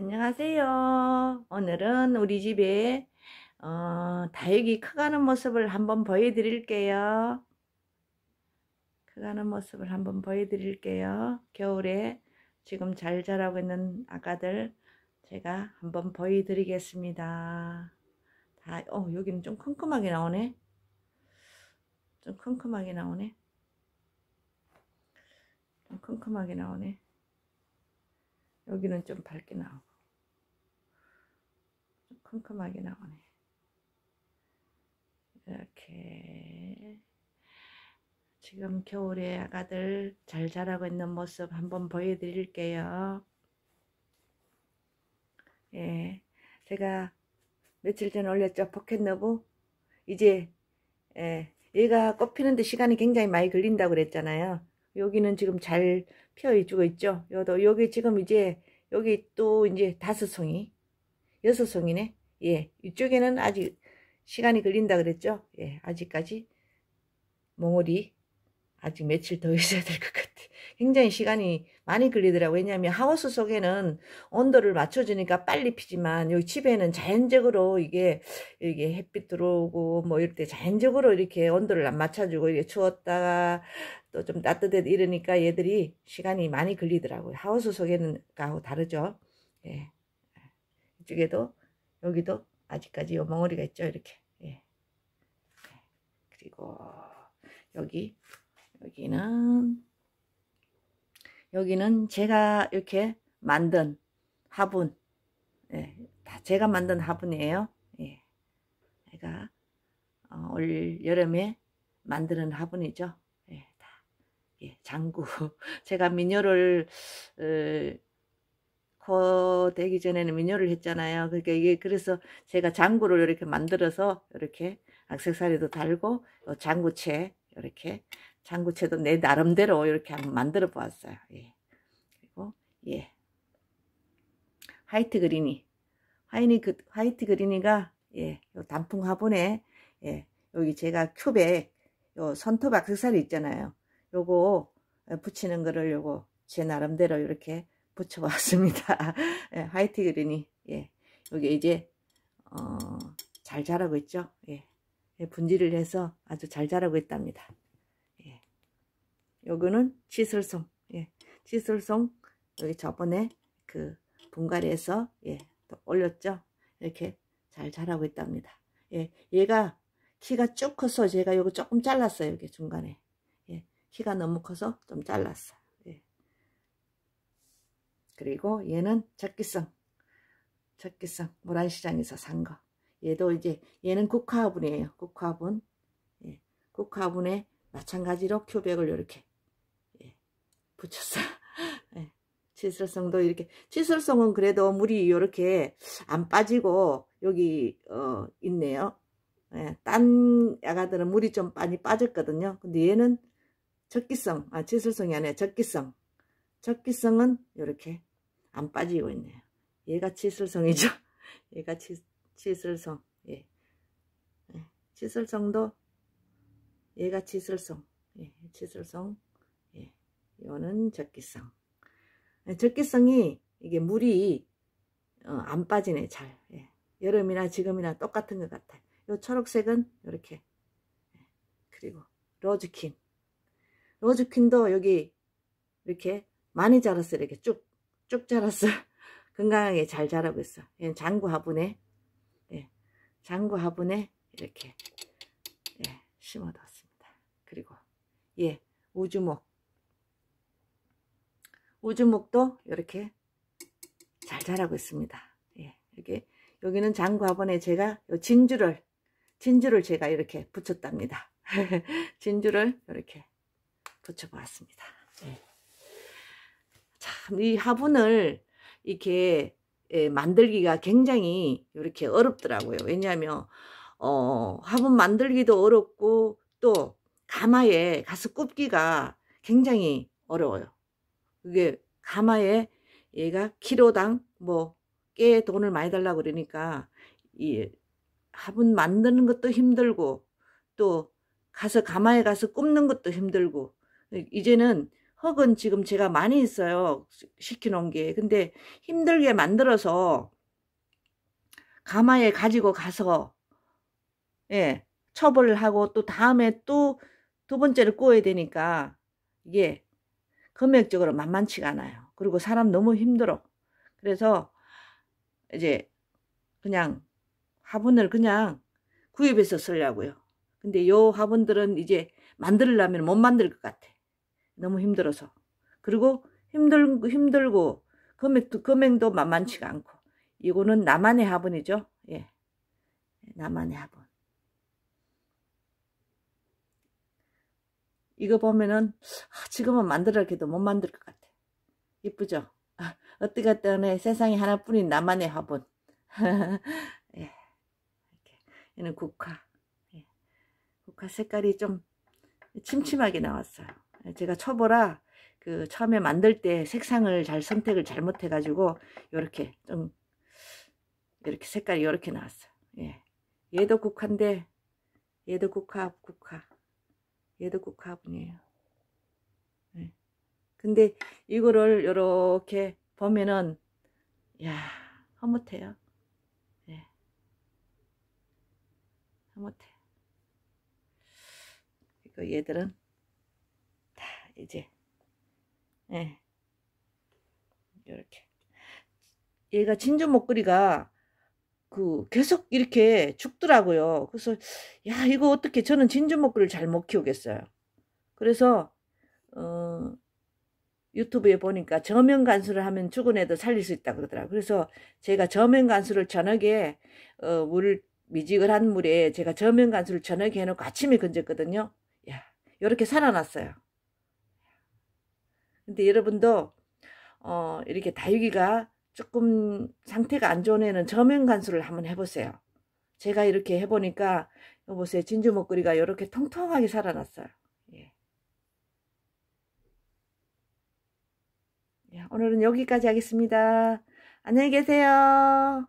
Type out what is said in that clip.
안녕하세요. 오늘은 우리 집에 어, 다육이 커가는 모습을 한번 보여드릴게요. 커가는 모습을 한번 보여드릴게요. 겨울에 지금 잘 자라고 있는 아가들 제가 한번 보여드리겠습니다. 다, 어, 여기는 좀컴컴하게 나오네. 좀컴컴하게 나오네. 좀 큼큼하게 나오네. 여기는 좀 밝게 나오고 좀 컴컴하게 나오네 이렇게 지금 겨울에 아가들 잘 자라고 있는 모습 한번 보여드릴게요 예, 제가 며칠 전에 올렸죠 포켓너브 이제 예, 얘가 꽃 피는데 시간이 굉장히 많이 걸린다고 그랬잖아요 여기는 지금 잘 피어 있고 있죠. 요도 여기 지금 이제 여기 또 이제 다섯 송이 여섯 송이네 예 이쪽에는 아직 시간이 걸린다 그랬죠 예 아직까지 몽우리 아직 며칠 더 있어야 될 것 같아요 굉장히 시간이 많이 걸리더라고요. 왜냐하면 하우스 속에는 온도를 맞춰주니까 빨리 피지만 여기 집에는 자연적으로 이게 이게 햇빛 들어오고 뭐 이럴 때 자연적으로 이렇게 온도를 안 맞춰주고 이게 추웠다가 또 좀 따뜻해 이러니까 얘들이 시간이 많이 걸리더라고요. 하우스 속에는 하고 다르죠. 예. 이쪽에도 여기도 아직까지 요 멍어리가 있죠. 이렇게. 예. 예. 그리고 여기 여기는 여기는 제가 이렇게 만든 화분 예, 다 제가 만든 화분이에요 예, 제가 어, 올 여름에 만드는 화분이죠 예, 다, 예, 장구 제가 민요를 어, 코 되기 전에는 민요를 했잖아요 그러니까 이게 그래서 제가 장구를 이렇게 만들어서 이렇게 악세사리도 달고 장구채 이렇게 장구채도 내 나름대로 이렇게 한번 만들어 보았어요. 예. 그리고 예. 화이트 그린이 화이니 그 화이트 그린이가 예, 요 단풍 화분에 예, 여기 제가 큐백 요 선톱 악세사리 있잖아요. 요거 붙이는 거를 요거 제 나름대로 이렇게 붙여봤습니다. 예, 화이트 그린이 예, 여기 이제 어, 잘 자라고 있죠. 예, 예 분지를 해서 아주 잘 자라고 있답니다. 여기는치설송 예. 치설성 여기 저번에 그 분갈이에서 예, 올렸죠 이렇게 잘 자라고 있답니다 예, 얘가 키가 쭉 커서 제가 요거 조금 잘랐어요 여기 중간에 예, 키가 너무 커서 좀 잘랐어 예. 그리고 얘는 적기성 적기성 모란시장에서 산거 얘도 이제 얘는 국화분이에요 국화분 예, 국화분에 마찬가지로 큐백을 이렇게 붙였어요. 네. 치설성도 이렇게 치솔성은 그래도 물이 이렇게 안 빠지고 여기 어 있네요. 예, 딴 야가들은 물이 좀 많이 빠졌거든요. 근데 얘는 적기성, 아 치설성이 아니라 적기성. 적기성은 이렇게 안 빠지고 있네요. 얘가 치솔성이죠 얘가 치, 치설성. 예. 네, 예. 치설성도 얘가 치솔성 예, 치설성. 이거는 적기성. 예, 적기성이 이게 물이 어, 안 빠지네 잘. 예. 여름이나 지금이나 똑같은 것 같아요. 이 초록색은 이렇게 예. 그리고 로즈퀸. 로즈퀸도 여기 이렇게 많이 자랐어 이렇게 쭉쭉 쭉 자랐어. 건강하게 잘 자라고 있어. 얘는 예, 장구 화분에 예. 장구 화분에 이렇게 예, 심어뒀습니다. 그리고 예 우주목 우주목도 이렇게 잘 자라고 있습니다. 예, 이렇게 여기는 장과번에 제가 진주를 진주를 제가 이렇게 붙였답니다. 진주를 이렇게 붙여보았습니다. 예. 참이 화분을 이렇게 예, 만들기가 굉장히 이렇게 어렵더라고요. 왜냐하면 어, 화분 만들기도 어렵고 또 가마에 가서 굽기가 굉장히 어려워요. 그게 가마에 얘가 키로당 뭐 꽤 돈을 많이 달라고 그러니까 이 화분 만드는 것도 힘들고 또 가서 가마에 가서 굽는 것도 힘들고 이제는 흙은 지금 제가 많이 있어요 시켜놓은 게 근데 힘들게 만들어서 가마에 가지고 가서 예 처벌을 하고 또 다음에 또 두 번째를 꼬야 되니까 이게 금액적으로 만만치가 않아요. 그리고 사람 너무 힘들어. 그래서 이제 그냥 화분을 그냥 구입해서 쓰려고요. 근데 요 화분들은 이제 만들려면 못 만들 것 같아. 너무 힘들어서. 그리고 힘들, 힘들고 금액도, 금액도 만만치가 않고. 이거는 나만의 화분이죠. 예. 나만의 화분. 이거 보면은 아, 지금은 만들어도 못 만들 것 같아. 이쁘죠? 아, 어떻게든 세상에 하나뿐인 나만의 화분. 예. 이 얘는 국화. 예. 국화 색깔이 좀 침침하게 나왔어요. 제가 초보라 그 처음에 만들 때 색상을 잘 선택을 잘못해가지고 이렇게 좀 이렇게 색깔이 이렇게 나왔어요. 예. 얘도 국화인데 얘도 국화 국화 얘도 국화분이에요. 네. 근데 이거를 이렇게 보면은 야허무해요 네. 허무해 이거 얘들은 다 이제 예. 네. 이렇게 얘가 진주 목걸이가 그 계속 이렇게 죽더라고요. 그래서 야 이거 어떻게 저는 진주 먹구리를 잘 못 키우겠어요. 그래서 어, 유튜브에 보니까 저면 간수를 하면 죽은 애도 살릴 수 있다 그러더라고요. 그래서 제가 저면 간수를 저녁에 어, 물을 미지근한 물에 제가 저면 간수를 저녁에 해놓고 아침에 건졌거든요. 야 이렇게 살아났어요. 근데 여러분도 어, 이렇게 다육이가 조금 상태가 안 좋은 애는 저면 간수를 한번 해보세요. 제가 이렇게 해보니까 보세요. 진주 목걸이가 이렇게 통통하게 살아났어요. 예. 예. 오늘은 여기까지 하겠습니다. 안녕히 계세요.